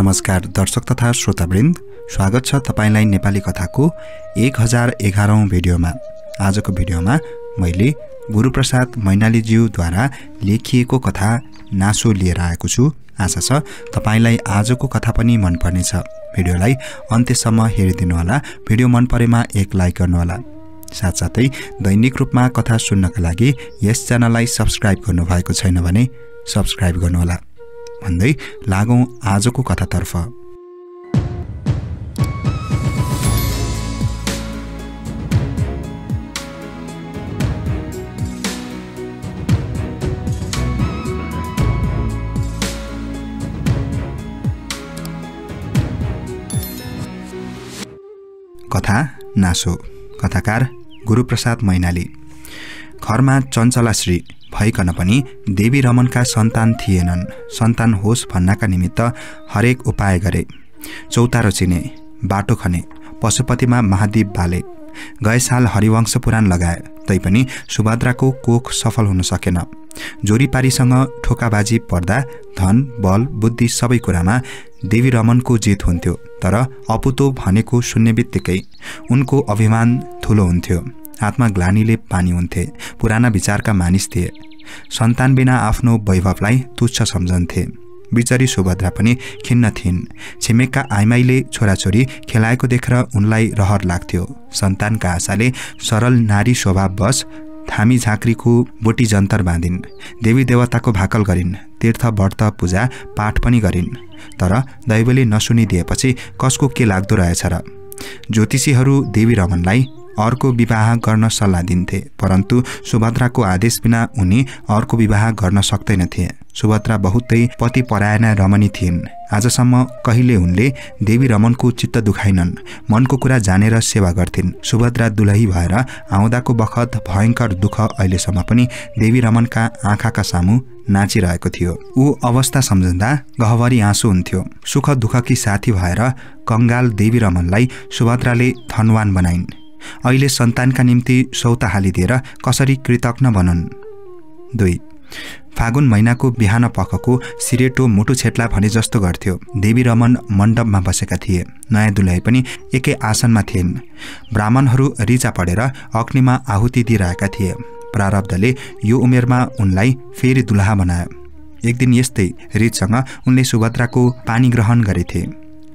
नमस्कार दर्शक तथा श्रोतावृन्द स्वागत छ तपाईँलाई नेपाली कथाको एक हजार एघारौँ भिडियोमा आजको भिडियोमा मैले गुरुप्रसाद मैनालीज्यूद्वारा लेखिएको कथा नासो लिएर आएको छु आशा छ तपाईँलाई आजको कथा पनि मनपर्नेछ भिडियोलाई अन्त्यसम्म हेरिदिनुहोला भिडियो मन परेमा एक लाइक गर्नुहोला साथसाथै दैनिक रूपमा कथा सुन्नका लागि यस च्यानललाई सब्सक्राइब गर्नुभएको छैन भने सब्सक्राइब गर्नुहोला भन्दै लागौँ आजको कथातर्फ कथा नासो कथाकार गुरुप्रसाद मैनाली घरमा चञ्चलाश्री भइकन पनि देवी रमनका सन्तान थिएनन् सन्तान होस् भन्नका निमित्त हरेक उपाय गरे चौतारो चिने बाटो खने पशुपतिमा महादीप बाले गए साल हरिवंश पुराण लगाए तैपनि सुभद्राको कोख सफल हुन सकेन जोरी पारीसँग ठोकाबाजी पर्दा धन बल बुद्धि सबै कुरामा देवी रमनको जित हुन्थ्यो तर अपुतो भनेको सुन्ने बित्तिकै उनको अभिमान ठुलो हुन्थ्यो हातमा ग्लानीले पानी हुन्थे पुराना विचारका मानिस थिए सन्तान बिना आफ्नो वैभवलाई तुच्छ सम्झन्थे बिचरी सुभद्रा पनि खिन्न थिइन् छिमेकका आइमाईले छोराछोरी खेलाएको देखेर उनलाई रहर लाग्थ्यो सन्तानका आशाले सरल नारी स्वभाववश थामी झाँक्रीको बोटी जन्तर बाँधिन् देवी देवताको भाकल गरिन् तीर्थ व्रत पूजा पाठ पनि गरिन् तर दैवले नसुनिदिएपछि कसको के लाग्दो रहेछ र ज्योतिषीहरू देवी रमनलाई अर्को विवाह गर्न सल्लाह दिन्थे परन्तु सुभद्राको आदेश बिना उनी अर्को विवाह गर्न सक्दैनथे सुभद्रा बहुतै पति रमणी थिइन् आजसम्म कहिले उनले देवी रमनको चित्त दुखाइनन् मनको कुरा जानेर सेवा गर्थिन् सुभद्रा दुलही भएर आउँदाको बखत भयङ्कर दुःख अहिलेसम्म पनि देवी रमनका आँखाका सामु नाचिरहेको थियो ऊ अवस्था सम्झँदा गहवरी आँसु हुन्थ्यो सुख दुःखकी साथी भएर कङ्गाल देवी रमनलाई सुभद्राले धनवान बनाइन् अहिले सन्तानका निम्ति सौता हालिदिएर कसरी कृतज्ञ बनन् दुई फागुन महिनाको बिहान पखको सिरेटो मुटु छेट्ला भने जस्तो गर्थ्यो देवी रमन मण्डपमा बसेका थिए नयाँ दुलही पनि एकै आसनमा थिइन् ब्राह्मणहरू रिजा पढेर अग्निमा आहुति दिइरहेका थिए प्रारब्धले यो उमेरमा उनलाई फेरि दुलहा बनायो एक दिन यस्तै रिजसँग उनले सुभद्राको पानी ग्रहण गरेथे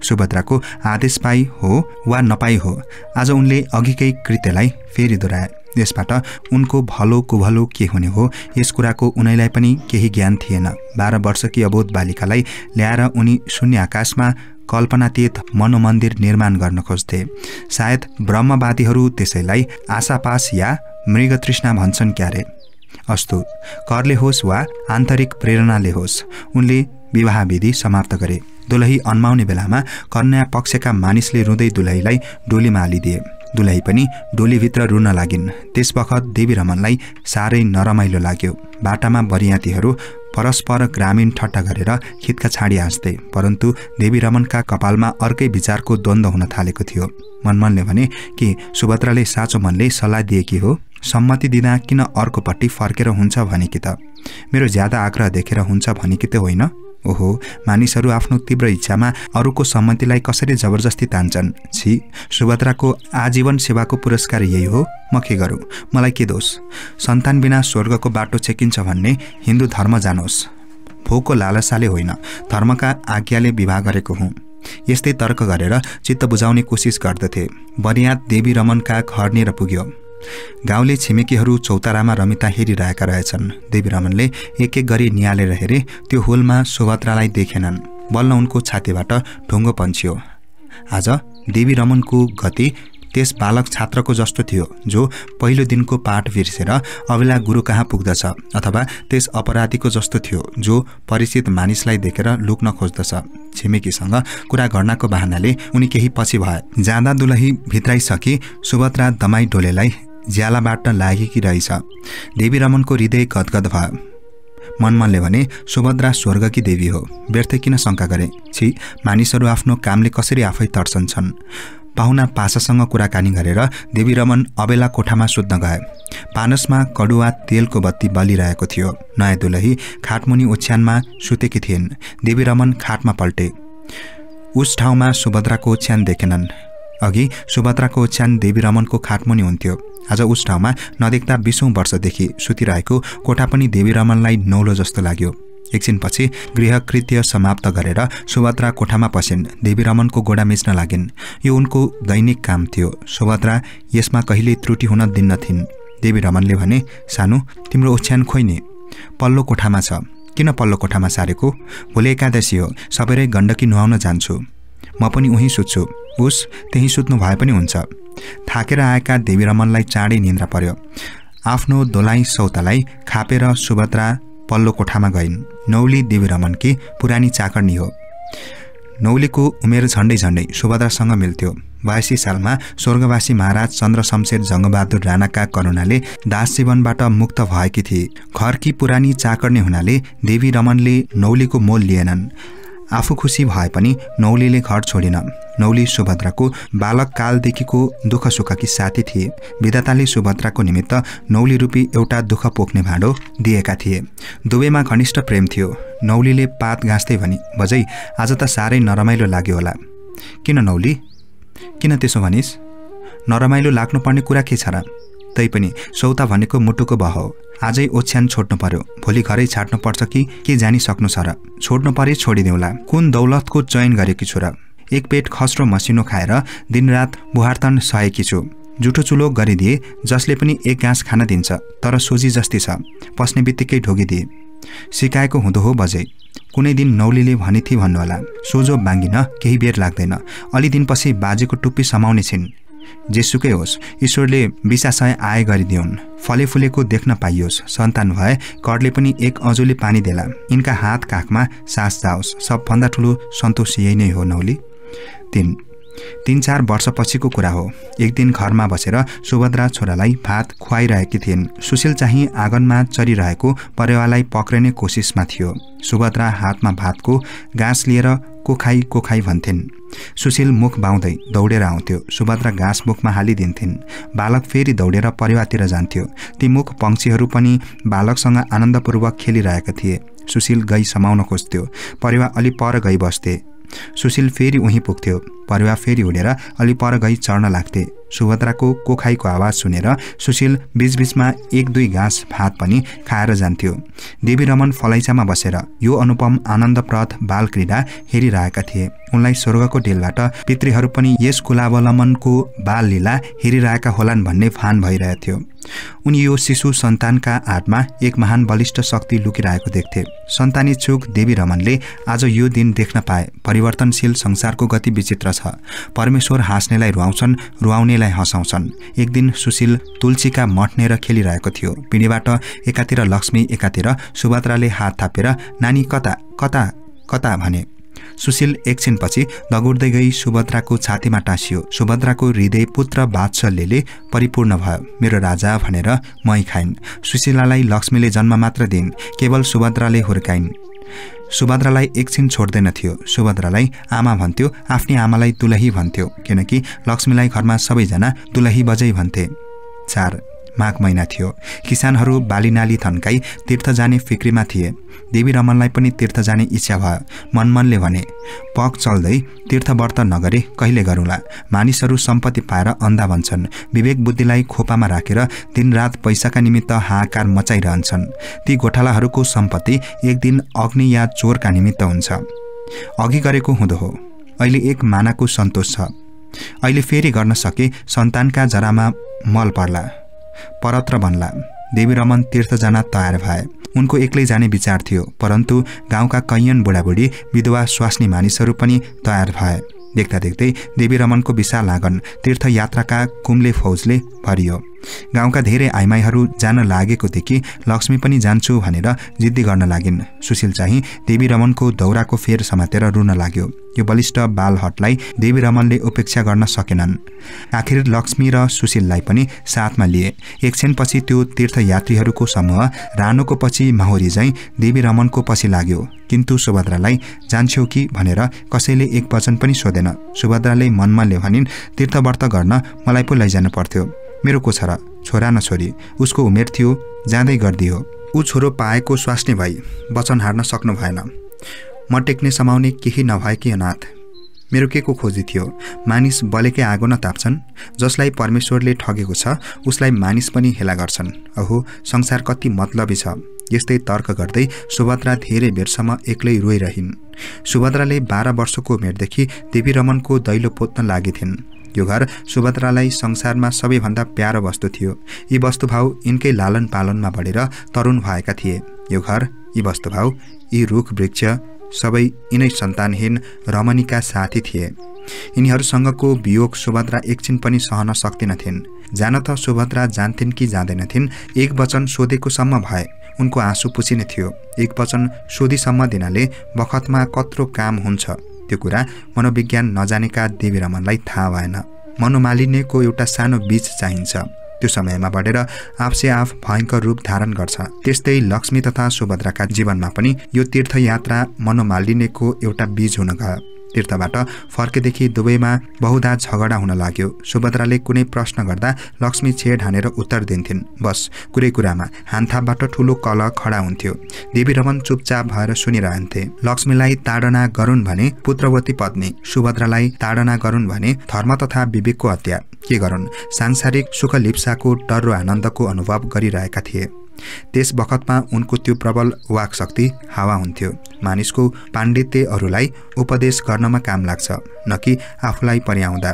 सुभद्राको आदेश पाइ हो वा नपाई हो आज उनले अघिकै कृत्यलाई फेरि दोहोऱ्याए यसबाट उनको भलो कुभलो के हुने हो यस कुराको उनैलाई पनि केही ज्ञान थिएन बाह्र वर्षकी अबोध बालिकालाई ल्याएर उनी शून्य आकाशमा कल्पनातीत मनोमन्दिर निर्माण गर्न खोज्थे सायद ब्रह्मवादीहरू त्यसैलाई आशापास या मृगतृष्णा भन्छन् क्यारे अस्तु करले होस् वा आन्तरिक प्रेरणाले होस् उनले विवाह विधि समाप्त गरे दुलही अन्माउने बेलामा कन्या पक्षका मानिसले रुँदै दुलहीलाई डोलीमा हालिदिए दुलही पनि डोलीभित्र रुन लागिन् त्यसवखत देवी रमनलाई साह्रै नरमाइलो लाग्यो बाटामा बरियातीहरू परस्पर ग्रामीण ठट्टा गरेर खितका छाडी हाँस्थे परन्तु देवी रमनका कपालमा अर्कै विचारको द्वन्द्व हुन थालेको थियो मनमनले भने कि सुभद्राले साँचो मनले सल्लाह दिएकी हो सम्मति दिँदा किन अर्कोपट्टि फर्केर हुन्छ भने कि त मेरो ज्यादा आग्रह देखेर हुन्छ भने कि त होइन ओहो मानिसहरू आफ्नो तीव्र इच्छामा अरूको सम्मतिलाई कसरी जबरजस्ती तान्छन् छि सुभद्राको आजीवन सेवाको पुरस्कार यही हो म के गरौँ मलाई के दोष सन्तान बिना स्वर्गको बाटो छेकिन्छ भन्ने हिन्दू धर्म जानोस् भोको लालसाले होइन धर्मका आज्ञाले विवाह गरेको हुँ यस्तै तर्क गरेर चित्त बुझाउने कोसिस गर्दथे बरियात देवी रमनका घर निर पुग्यो गाउँले छिमेकीहरू चौतारामा रमिता हेरिरहेका रहेछन् देवी रमनले एक एक गरी निहालेर हेरे त्यो होलमा सुभद्रालाई देखेनन् बल्ल उनको छातीबाट ढुङ्गो पन्छियो आज देवी रमनको गति त्यस बालक छात्रको जस्तो थियो जो पहिलो दिनको पाठ बिर्सेर अबेला गुरु कहाँ पुग्दछ अथवा त्यस अपराधीको जस्तो थियो जो परिचित मानिसलाई देखेर लुक्न खोज्दछ छिमेकीसँग कुरा गर्नको बहानाले उनी केही पछि भए जाँदा दुलही भित्राइसकी सुभद्रा दमाई डोलेलाई ज्यालाबाट लागेकी रहेछ देवी रमनको हृदय गदगद भयो मनमनले भने सुभद्रा स्वर्गकी देवी हो व्यर्थ किन शङ्का गरे छि मानिसहरू आफ्नो कामले कसरी आफै तर्सन छन् पाहुना पासासँग कुराकानी गरेर देवी रमन अबेला कोठामा सुत्न गए पानसमा कडुवा तेलको बत्ती बलिरहेको थियो नयाँ दुलही खाटमुनि ओछ्यानमा सुतेकी थिइन् देवी रमन खाटमा पल्टे उस ठाउँमा सुभद्राको ओछ्यान देखेनन् अघि सुभद्राको ओछ्यान देवी रमनको खाटमुनि हुन्थ्यो आज उस ठाउँमा नदेख्दा बिसौँ वर्षदेखि सुतिरहेको कोठा पनि देवी रमनलाई नौलो जस्तो लाग्यो एकछिनपछि गृहकृत्य समाप्त गरेर सुभद्रा कोठामा पसिन् रमनको गोडा मिच्न लागिन् यो उनको दैनिक काम थियो सुभद्रा यसमा कहिले त्रुटि हुन दिन्न दिन्नथिन् रमनले भने सानो तिम्रो ओछ्यान खोइने पल्लो कोठामा छ किन पल्लो कोठामा सारेको भोलि एकादशी हो सबैलाई गण्डकी नुहाउन जान्छु म पनि उहीँ सुत्छु उस त्यहीँ सुत्नु भए पनि हुन्छ थाकेर आएका देवी रमनलाई चाँडै निन्द्रा पर्यो आफ्नो दोलाइ सौतालाई खापेर सुभद्रा पल्लो कोठामा गइन् नौली देवी कि पुरानी चाकर्नी हो नौलीको उमेर झन्डै झन्डै सुभद्रासँग मिल्थ्यो बयासी सालमा स्वर्गवासी महाराज चन्द्र शमशेर जङ्गबहादुर राणाका करुणाले दास दासजीवनबाट मुक्त भएकी थिए घरकी पुरानी चाकर्ने हुनाले देवी रमनले नौलीको मोल लिएनन् आफू खुसी भए पनि नौलीले घर छोडिन नौली सुभद्राको बालककालदेखिको दुःख सुखकी साथी थिए विधाताले सुभद्राको निमित्त नौली रूपी एउटा दुःख पोख्ने भाँडो दिएका थिए दुवैमा घनिष्ठ प्रेम थियो नौलीले पात गाँस्दै भने बजै आज त साह्रै नरमाइलो लाग्यो होला किन नौली किन त्यसो भनिस् नरमाइलो लाग्नुपर्ने कुरा के छ र तैपनि सौता भनेको मुटुको भ हो आजै ओछ्यान छोड्नु पर्यो भोलि घरै छाट्नु पर्छ कि के जानिसक्नु छ र छोड्नु परे छोडिदेऊला कुन दौलतको चयन गरेकी छु र एक पेट खस्रो मसिनो खाएर दिनरात बुहार्तन सहेकी छु जुठो चुलो गरिदिए जसले पनि एक गाँस खान दिन्छ तर सोझी जस्तै छ पस्ने बित्तिकै ढोगिदिए सिकाएको हुँदो हो बजे कुनै दिन नौलीले भनेथी भन्नुहोला सोझो बाँगिन केही बेर लाग्दैन अलि दिनपछि बाजेको टुप्पी समाउने छिन् जेसुकै होस् ईश्वरले विशासय आय गरिदिउन् फले फुलेको देख्न पाइयोस् सन्तान भए करले पनि एक अजुले पानी देला यिनका हात काखमा सास जाओस् सबभन्दा ठुलो सन्तोष यही नै हो नौली तिन तिन चार वर्षपछिको कुरा हो एक दिन घरमा बसेर सुभद्रा छोरालाई भात खुवाइरहेकी थिइन् सुशील चाहिँ आँगनमा चरिरहेको परेवालाई पक्रिने कोसिसमा थियो सुभद्रा हातमा भातको गाँस लिएर कोखाई कोखाई भन्थिन् सुशील मुख बाउँदै दौडेर आउँथ्यो सुभद्रा घाँस मुखमा हालिदिन्थिन् बालक फेरि दौडेर परिवारतिर जान्थ्यो ती मुख पङ्क्षीहरू पनि बालकसँग आनन्दपूर्वक खेलिरहेका थिए सुशील गई समाउन खोज्थ्यो परिवार अलि पर गई बस्थे सुशील फेरि उहीँ पुग्थ्यो परिवार फेरि उडेर अलि पर गई चढ्न लाग्थे सुभद्राको कोखाइको आवाज सुनेर सुशील बिचबिचमा एक दुई घाँस भात पनि खाएर जान्थ्यो रमन फलैचामा बसेर यो अनुपम आनन्दप्रद बालक्रीडा हेरिरहेका थिए उनलाई स्वर्गको ढेलबाट पितृहरू पनि यस कुलावलम्बनको बाल लिला हेरिरहेका होलान् भन्ने फान भइरहेको थियो उनी यो शिशु सन्तानका हातमा एक महान बलिष्ठ शक्ति लुकिरहेको देख्थे सन्तानी छुक देवी रमनले आज यो दिन देख्न पाए परिवर्तनशील संसारको गति विचित्र छ परमेश्वर हाँस्नेलाई रुवाउँछन् रुवाउनेलाई हँसाउँछन् एक दिन सुशील तुलसीका मठनेर खेलिरहेको थियो पिँढीबाट एकातिर लक्ष्मी एकातिर सुभद्राले हात थापेर नानी कता कता कता भने सुशील एकछिनपछि दगुर्दै गई सुभद्राको छातीमा टाँसियो सुभद्राको हृदय पुत्र बात्सल्यले परिपूर्ण भयो मेरो राजा भनेर रा मै खाइन् सुशीलालाई लक्ष्मीले जन्म मात्र दिइन् केवल सुभद्राले हुर्काइन् सुभद्रालाई एकछिन छोड्दैन थियो सुभद्रालाई आमा भन्थ्यो आफ्नै आमालाई तुलही भन्थ्यो किनकि लक्ष्मीलाई घरमा सबैजना तुलही बजै भन्थे चार माघ महिना थियो किसानहरू बाली नाली थन्काई तीर्थ जाने फिक्रीमा थिए देवी रमनलाई पनि तीर्थ जाने इच्छा भयो मनमनले भने पग चल्दै तीर्थ व्रत नगरे कहिले गरौँला मानिसहरू सम्पत्ति पाएर अन्धा भन्छन् विवेक बुद्धिलाई खोपामा राखेर रा, दिनरात पैसाका निमित्त हाहाकार मचाइरहन्छन् ती गोठालाहरूको सम्पत्ति एक दिन अग्नि या चोरका निमित्त हुन्छ अघि गरेको हुँदो हो अहिले एक मानाको सन्तोष छ अहिले फेरि गर्न सके सन्तानका जरामा मल पर्ला परत्र भन्ला देवी रमन तीर्थ जान तयार भए उनको एक्लै जाने विचार थियो परन्तु गाउँका कैयन बुढाबुढी विधवा स्वास्नी मानिसहरू पनि तयार भए देख्दा देख्दै देवी रमनको विशाल आँगन तीर्थयात्राका कुम्ले फौजले भरियो गाउँका धेरै आइमाईहरू जान लागेको देखि लक्ष्मी पनि जान्छु भनेर जिद्दी गर्न लागिन् सुशील चाहिँ देवी रमनको दौराको फेर समातेर रुन लाग्यो यो बलिष्ठ बालहटलाई देवी रमनले उपेक्षा गर्न सकेनन् आखिर लक्ष्मी र सुशीललाई पनि साथमा लिए एकछिनपछि त्यो तीर्थयात्रीहरूको समूह रानोको पछि माहुरी झैँ देवी रमनको पछि लाग्यो किन्तु सुभद्रालाई जान्छौ कि भनेर कसैले एक वचन पनि सोधेन सुभद्राले मनमा भनिन् तीर्थव्रत गर्न मलाई पो लैजानु पर्थ्यो मेरो को छोरा छोरा न छोरी उसको उमेर थियो जाँदै हो ऊ छोरो पाएको स्वास्ने भई वचन हार्न सक्नु भएन म टेक्ने समाउने केही नभएकी अनाथ मेरो के को खोजी थियो मानिस बलेकै आगो न ताप्छन् जसलाई परमेश्वरले ठगेको छ उसलाई मानिस पनि हेला गर्छन् अहो संसार कति मतलबी छ यस्तै तर्क गर्दै सुभद्रा धेरै बेरसम्म एक्लै रोइरहन् सुभद्राले बाह्र वर्षको उमेरदेखि देवी रमनको दैलो पोत्न लागेथिन् यो घर सुभद्रालाई संसारमा सबैभन्दा प्यारो वस्तु थियो यी वस्तुभाव यिनकै लालन पालनमा बढेर तरुण भएका थिए यो घर यी वस्तुभाव यी रुख वृक्ष सबै यिनै सन्तानहीन रमणीका साथी थिए यिनीहरूसँगको वियोग सुभद्रा एकछिन पनि सहन सक्दिनथिन् जान त सुभद्रा जान्थिन् कि जाँदैनथिन् एक वचन सोधेकोसम्म भए उनको आँसु पुछिने थियो एक वचन सोधिसम्म दिनाले बखतमा कत्रो काम हुन्छ त्यो कुरा मनोविज्ञान नजानेका रमनलाई थाहा भएन मनोमालिन्यको एउटा सानो बीज चाहिन्छ त्यो समयमा बढेर आफसे आफ भयङ्कर रूप धारण गर्छ त्यस्तै लक्ष्मी तथा सुभद्राका जीवनमा पनि यो तीर्थयात्रा मनोमालिन्यको एउटा बीज हुन गयो तीर्थबाट फर्केदेखि दुवैमा बहुधा झगडा हुन लाग्यो सुभद्राले कुनै प्रश्न गर्दा लक्ष्मी छेड हानेर उत्तर दिन्थिन् बस कुरै कुरामा हान्थाबाट ठुलो कल खडा हुन्थ्यो देवी रमन चुपचाप भएर सुनिरहन्थे लक्ष्मीलाई ताडना गरून् भने पुत्रवती पत्नी सुभद्रालाई ताडना गरून् भने धर्म तथा विवेकको हत्या के गरून् सांसारिक सुख लिप्साको डर र आनन्दको अनुभव गरिरहेका थिए त्यस बखतमा उनको त्यो प्रबल वाक हावा हुन्थ्यो मानिसको पाण्डित्यहरूलाई उपदेश गर्नमा काम लाग्छ न कि आफूलाई पर्याउँदा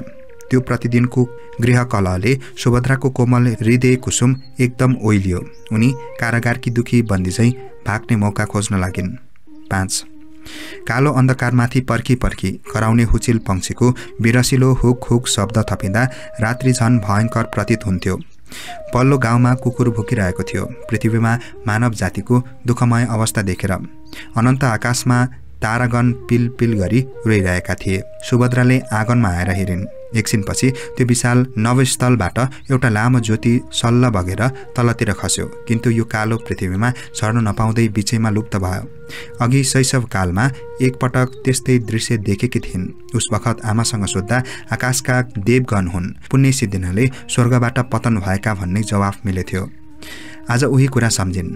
त्यो प्रतिदिनको गृहकलहले सुभद्राको कोमल हृदय कुसुम एकदम ओइलियो उनी कारागारकी दुखी बन्दी चाहिँ भाग्ने मौका खोज्न लागिन् पाँच कालो अन्धकारमाथि पर्खी पर्खी कराउने हुचिल पङ्क्षीको बिरसिलो हुक हुक शब्द थपिँदा रात्रि झन भयङ्कर प्रतीत हुन्थ्यो पल्लो गाउँमा कुकुर भुकिरहेको थियो पृथ्वीमा मानव जातिको दुःखमय अवस्था देखेर अनन्त आकाशमा तारागण पिल पिल गरी रोइरहेका थिए सुभद्राले आँगनमा आएर हेरिन् एकछिनपछि त्यो विशाल नवस्थलबाट एउटा लामो ज्योति सल्ल बगेर तलतिर खस्यो किन्तु यो कालो पृथ्वीमा झर्न नपाउँदै बिचैमा लुप्त भयो अघि शैशवकालमा एकपटक त्यस्तै दृश्य देखेकी थिइन् उस वखत आमासँग सोद्धा आकाशका देवगण हुन् पुण्य सिद्धिनाले स्वर्गबाट पतन भएका भन्ने जवाफ मिलेथ्यो आज उही कुरा सम्झिन्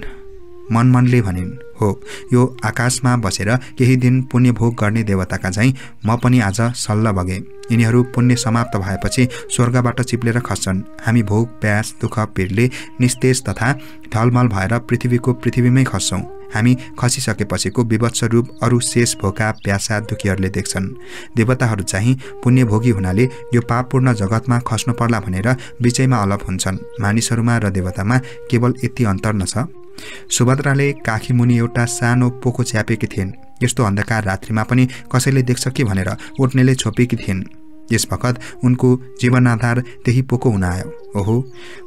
मनमनले भनिन् हो यो आकाशमा बसेर केही दिन पुण्यभोग गर्ने देवताका झैँ म पनि आज सल्ल भगेँ यिनीहरू पुण्य समाप्त भएपछि स्वर्गबाट चिप्लेर खस्छन् हामी भोग प्यास दुःख पिरले निस्तेज तथा ढलमल भएर पृथ्वीको पृथ्वीमै खस्छौँ हामी खसिसकेपछिको विवत्स रूप अरू शेष भोका प्यासा दुखीहरूले देख्छन् देवताहरू चाहिँ पुण्यभोगी हुनाले यो पापपूर्ण जगतमा खस्नु पर्ला भनेर बिचैमा अलप हुन्छन् मानिसहरूमा र देवतामा केवल यति अन्तर नछ सुभद्राले काखीमुनि एउटा सानो पोको च्यापेकी थिइन् यस्तो अन्धकार रात्रिमा पनि कसैले देख्छ कि भनेर उठ्नेले छोपेकी थिइन् यस बखत उनको जीवनाधार त्यही पोको हुन आयो ओहो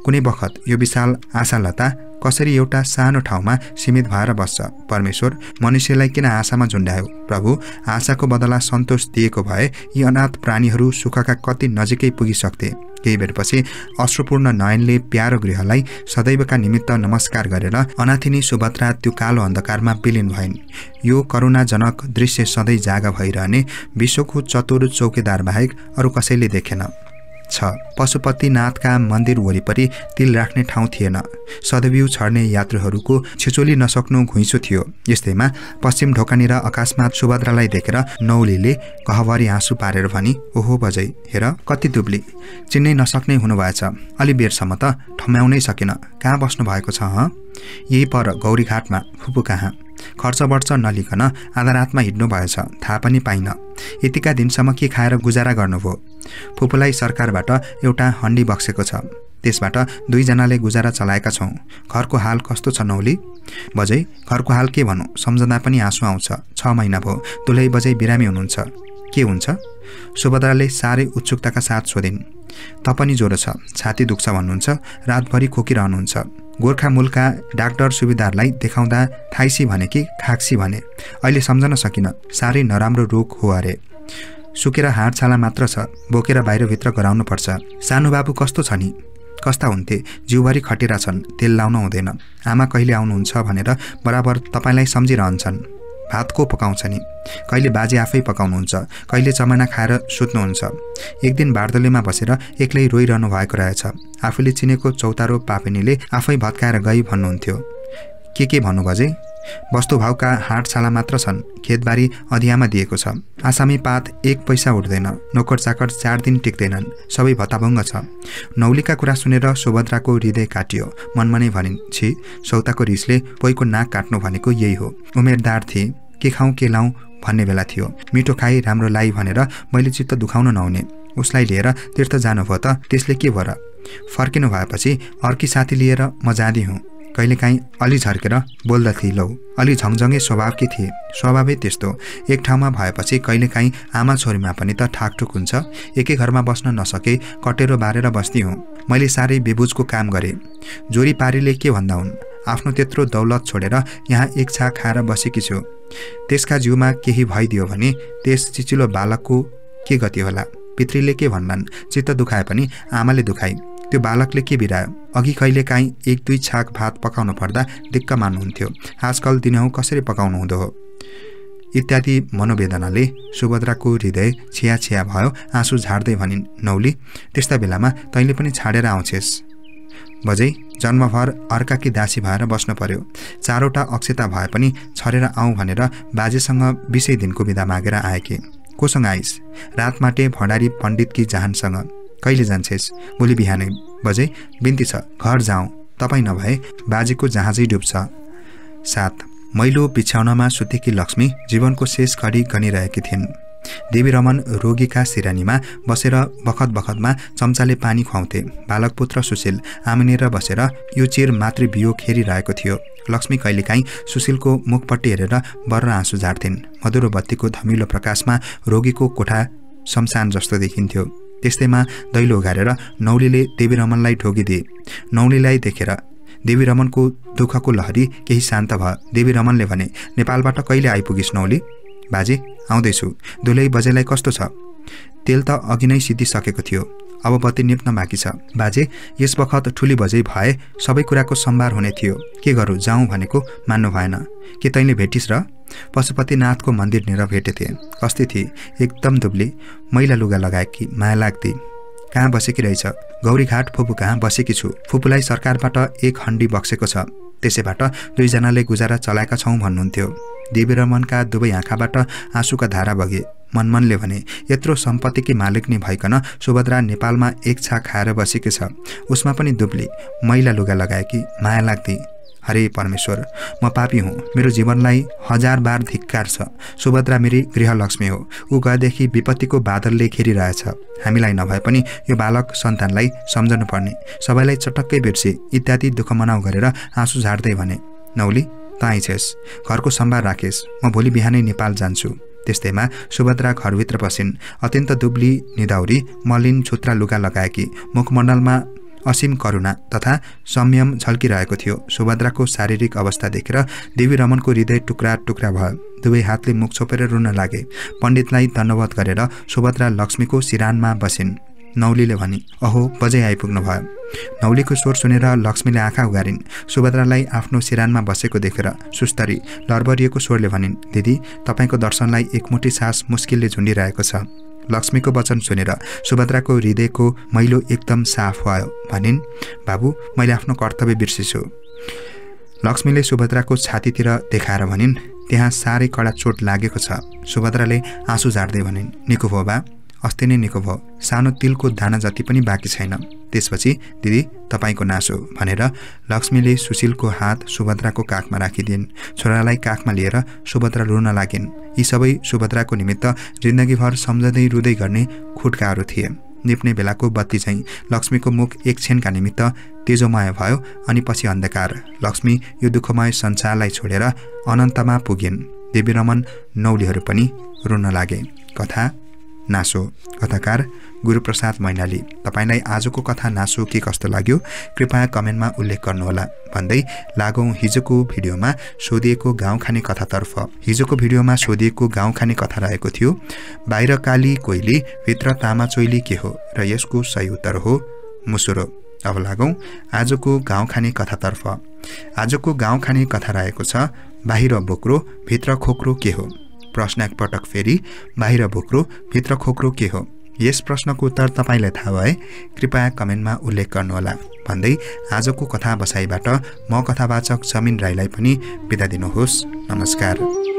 कुनै बखत यो विशाल आशालता कसरी एउटा सानो ठाउँमा सीमित भएर बस्छ परमेश्वर मनुष्यलाई किन आशामा झुन्ड्यायो प्रभु आशाको बदला सन्तोष दिएको भए यी अनाथ प्राणीहरू सुखका कति नजिकै पुगिसक्थे केही बेरपछि अश्रुपूर्ण नयनले प्यारो गृहलाई सदैवका निमित्त नमस्कार गरेर अनाथिनी सुभद्रा त्यो कालो अन्धकारमा विलिन भइन् यो करुणाजनक दृश्य सधैँ जागा भइरहने विश्वको चतुर चौकीदार बाहेक अरू कसैले देखेन छ पशुपतिनाथका मन्दिर वरिपरि तिल राख्ने ठाउँ थिएन सदबिउ छर्ने यात्रुहरूको छिचोली नसक्नु घुइँचो थियो यस्तैमा पश्चिम ढोकानिर आकाशमा सुभद्रालाई देखेर नौलीले कहवारी आँसु पारेर भनी ओहो बजै हेर कति दुब्ली चिन्नै नसक्ने हुनुभएछ अलि बेरसम्म त ठम्याउनै सकेन कहाँ बस्नु भएको छ हँ यही पर गौरीघाटमा फुपू कहाँ खर्च बढ्छ नलिकन आधा रातमा हिँड्नु भएछ थाहा पनि पाइन यतिका दिनसम्म के खाएर गुजारा गर्नुभयो फुपूलाई सरकारबाट एउटा हन्डी बक्सेको छ त्यसबाट दुईजनाले गुजारा चलाएका छौँ घरको हाल कस्तो छ नौली बजै घरको हाल के भनौँ सम्झँदा पनि आँसु आउँछ छ महिना भयो दुलै बजै बिरामी हुनुहुन्छ के हुन्छ सुभद्राले साह्रै उत्सुकताका साथ सोधिन् तपनि ज्वरो छ छाती दुख्छ भन्नुहुन्छ रातभरि खोकिरहनुहुन्छ गोर्खा मूलका डाक्टर सुविधाहरूलाई देखाउँदा थाइसी भने कि खाक्सी भने अहिले सम्झन सकिनँ साह्रै नराम्रो रोग हो अरे सुकेर हाड छाला मात्र छ बोकेर बाहिरभित्र गराउनुपर्छ सानो बाबु कस्तो छ नि कस्ता हुन्थे जिउभरि खटेरा छन् तेल लाउन हुँदैन आमा कहिले आउनुहुन्छ भनेर बराबर तपाईँलाई सम्झिरहन्छन् भात को पकाउँछ नि कहिले बाजे आफै पकाउनुहुन्छ कहिले चमाना खाएर सुत्नुहुन्छ एक दिन बार्दलेमा बसेर एक्लै रोइरहनु भएको रहेछ आफूले चिनेको चौतारो पापेनीले आफै भत्काएर गई भन्नुहुन्थ्यो के के भन्नुभयो वस्तुभावका हाटछाला मात्र छन् खेतबारी अधियामा दिएको छ आसामी पात एक पैसा उठ्दैन नोकर चाकर चार दिन टिक्दैनन् सबै भत्ताभङ्ग छ नौलीका कुरा सुनेर सुभद्राको हृदय काटियो मनमनै नै भनिन् सौताको रिसले पोइको नाक काट्नु भनेको यही हो उमेरदार थिए के खाउँ के लाउँ भन्ने बेला थियो मिठो खाई राम्रो लाइ भनेर मैले चित्त दुखाउन नहुने उसलाई लिएर तीर्थ जानुभयो त त्यसले के भएर फर्किनु भएपछि अर्की साथी लिएर म जाँदै हुँ कहिलेकाहीँ अलि झर्केर बोल्दथे लौ अलि झङझङे स्वभावकी थिए स्वभावै त्यस्तो एक ठाउँमा भएपछि कहिलेकाहीँ आमा छोरीमा पनि त ठाकठुक हुन्छ एकै घरमा बस्न नसके कटेरो बारेर बस्ती हुँ मैले साह्रै बेबुजको काम गरेँ जोरी पारीले के भन्दा हुन् आफ्नो त्यत्रो दौलत छोडेर यहाँ एक छा खाएर बसेकी छु त्यसका जिउमा केही भइदियो भने त्यस चिचिलो बालकको के गति होला पितृले के भन्लान् चित्त दुखाए पनि आमाले दुखाई त्यो बालकले के बिरायो अघि कहिलेकाहीँ एक दुई छाक भात पकाउनु पर्दा दिक्क मान्नुहुन्थ्यो आजकल दिनहुँ कसरी पकाउनु हुँदो हो इत्यादि मनोवेदनाले सुभद्राको हृदय छिया छिया भयो आँसु झार्दै भनिन् नौली त्यस्ता बेलामा तैँले पनि छाडेर आउँछेस् बजै जन्मभर अर्काकी दासी भएर बस्नु पर्यो चारवटा अक्षता भए पनि छरेर आउँ भनेर बाजेसँग बिसै दिनको बिदा मागेर आएकी कोसँग आइस रातमाटे भण्डारी पण्डितकी जहानसँग कहिले जान्छेस् भोलि बिहानै बजे बिन्ती छ घर जाउँ तपाईँ नभए बाजेको चाहिँ डुब्छ सात मैलो बिछ्याउनमा सुतेकी लक्ष्मी जीवनको शेष घडी गनिरहेकी थिइन् रमन रोगीका सिरानीमा बसेर बखत बखतमा चम्चाले पानी खुवाउँथे बालक पुत्र सुशील आमिनेर बसेर यो चिर बियो खेरिरहेको थियो लक्ष्मी कहिलेकाहीँ सुशीलको मुखपट्टि हेरेर बर्र आँसु झार्थिन् मधुरो बत्तीको धमिलो प्रकाशमा रोगीको कोठा शमशान जस्तो देखिन्थ्यो त्यस्तैमा दैलो उघारेर नौलीले देवीरमनलाई ठोकिदिए नौलीलाई देखेर देवीरमनको दुःखको लहरी केही शान्त भयो देवीरमनले भने नेपालबाट कहिले आइपुगिस् नौली बाजे आउँदैछु दुलै बजेलाई कस्तो छ तेल त अघि नै सिद्धिसकेको थियो अब बत्ती निप्न बाँकी छ बाजे यस बखत ठुली बजै भए सबै कुराको सम्भार हुने थियो के गरौँ जाउँ भनेको मान्नु भएन के तैँले भेटिस् र पशुपतिनाथको निर भेटेथे कस्तै थिए एकदम दुब्ली मैला लुगा लगाएकी माया लाग्थे कहाँ बसेकी रहेछ गौरीघाट फुपू कहाँ बसेकी छु फुपूलाई सरकारबाट एक हन्डी बक्सेको छ त्यसैबाट दुईजनाले गुजारा चलाएका छौँ भन्नुहुन्थ्यो देवी र मनका दुवै आँखाबाट आँसुका धारा बगे मनमनले भने यत्रो सम्पत्तिकी मालिक नै भइकन सुभद्रा नेपालमा एक छा खाएर बसेकी छ उसमा पनि दुब्ली मैला लुगा लगाएकी माया लाग्दी हरे परमेश्वर म पापी हुँ मेरो जीवनलाई हजार बार धिक्कार छ सुभद्रा मेरी गृहलक्ष्मी हो ऊ गएदेखि विपत्तिको बादलले घेरिरहेछ हामीलाई नभए पनि यो बालक सन्तानलाई सम्झनुपर्ने सबैलाई चटक्कै बिर्से इत्यादि दुःख मनाउ गरेर आँसु झार्दै भने नौली तँ छेस् घरको सम्भार राखेस् म भोलि बिहानै नेपाल जान्छु त्यस्तैमा सुभद्रा घरभित्र पसिन् अत्यन्त दुब्ली निदाउरी मलिन छुत्रा लुगा लगाएकी मुखमण्डलमा असीम करुणा तथा संयम झल्किरहेको थियो सुभद्राको शारीरिक अवस्था देखेर देवी रमनको हृदय टुक्रा टुक्रा भयो दुवै हातले मुख छोपेर रुन लागे पण्डितलाई धन्यवाद गरेर सुभद्रा लक्ष्मीको सिरानमा बसिन् नौलीले भने अहो बजै आइपुग्नु भयो नौलीको स्वर सुनेर लक्ष्मीले आँखा उगारिन् सुभद्रालाई आफ्नो सिरानमा बसेको देखेर सुस्तरी लरबरिएको स्वरले भनिन् दिदी तपाईँको दर्शनलाई एकमुठी सास मुस्किलले झुन्डिरहेको छ लक्ष्मीको वचन सुनेर सुभद्राको हृदयको मैलो एकदम साफ भयो भनिन् बाबु मैले आफ्नो कर्तव्य बिर्सेछु लक्ष्मीले सुभद्राको छातीतिर देखाएर भनिन् त्यहाँ साह्रै कडा चोट लागेको छ सुभद्राले आँसु झार्दै भनिन् निको भयो बा अस्ति नै निको भयो सानो तिलको दाना जति पनि बाँकी छैन त्यसपछि दिदी तपाईँको नासो भनेर लक्ष्मीले सुशीलको हात सुभद्राको काखमा राखिदिन् छोरालाई काखमा लिएर सुभद्रा रुन लागिन् यी सबै सुभद्राको निमित्त जिन्दगीभर सम्झँदै रुँदै गर्ने खुट्काहरू थिए निप्ने बेलाको बत्ती चाहिँ लक्ष्मीको मुख एकछिनका निमित्त तेजोमय भयो अनि पछि अन्धकार लक्ष्मी यो दुःखमय संसारलाई छोडेर अनन्तमा पुगिन् देवीरमन नौलीहरू पनि रुन लागे कथा नासो कथाकार गुरुप्रसाद मैनाली तपाईँलाई आजको कथा नासो के कस्तो लाग्यो कृपया कमेन्टमा उल्लेख गर्नुहोला भन्दै लागौँ हिजोको भिडियोमा सोधिएको गाउँ खाने कथातर्फ हिजोको भिडियोमा सोधिएको गाउँ खाने कथा रहेको थियो बाहिर काली कोइली भित्र तामाचोइली के हो र यसको सही उत्तर हो मुसुरो अब लागौँ आजको गाउँ खाने कथातर्फ आजको गाउँ खाने कथा रहेको छ बाहिर बोक्रो भित्र खोक्रो के हो प्रश्न एकपटक फेरि बाहिर बोक्रो भित्र खोक्रो के हो यस प्रश्नको उत्तर तपाईँलाई थाहा भए कृपया कमेन्टमा उल्लेख गर्नुहोला भन्दै आजको कथा बसाइबाट म कथावाचक जमिन राईलाई पनि बिदा दिनुहोस् नमस्कार